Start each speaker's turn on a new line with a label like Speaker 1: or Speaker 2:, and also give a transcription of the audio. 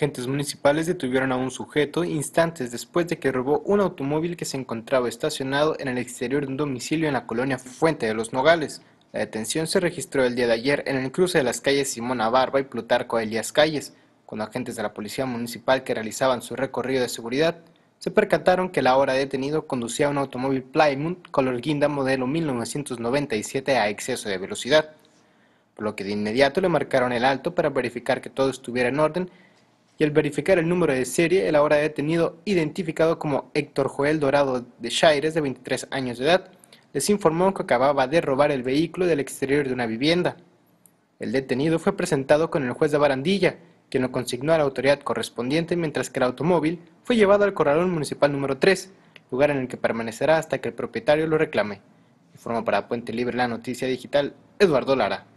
Speaker 1: Agentes municipales detuvieron a un sujeto instantes después de que robó un automóvil que se encontraba estacionado en el exterior de un domicilio en la colonia Fuente de los Nogales. La detención se registró el día de ayer en el cruce de las calles Simona Barba y Plutarco Elías Calles, cuando agentes de la Policía Municipal que realizaban su recorrido de seguridad se percataron que la hora detenido conducía un automóvil Plymouth color guinda modelo 1997 a exceso de velocidad, por lo que de inmediato le marcaron el alto para verificar que todo estuviera en orden y al verificar el número de serie, el ahora detenido, identificado como Héctor Joel Dorado de Shaires, de 23 años de edad, les informó que acababa de robar el vehículo del exterior de una vivienda. El detenido fue presentado con el juez de Barandilla, quien lo consignó a la autoridad correspondiente mientras que el automóvil fue llevado al corralón municipal número 3, lugar en el que permanecerá hasta que el propietario lo reclame. Informó para Puente Libre la noticia digital Eduardo Lara.